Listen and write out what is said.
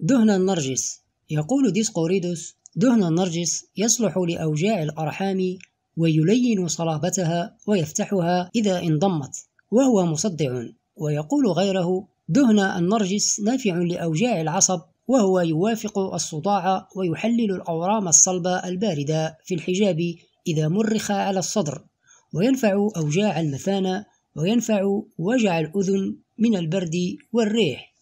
دهن النرجس يقول ديسقوريدوس دهن النرجس يصلح لأوجاع الأرحام ويلين صلابتها ويفتحها إذا انضمت وهو مصدع ويقول غيره دهن النرجس نافع لأوجاع العصب وهو يوافق الصداع ويحلل الأورام الصلبة الباردة في الحجاب إذا مرخ على الصدر وينفع أوجاع المثانة وينفع وجع الأذن من البرد والريح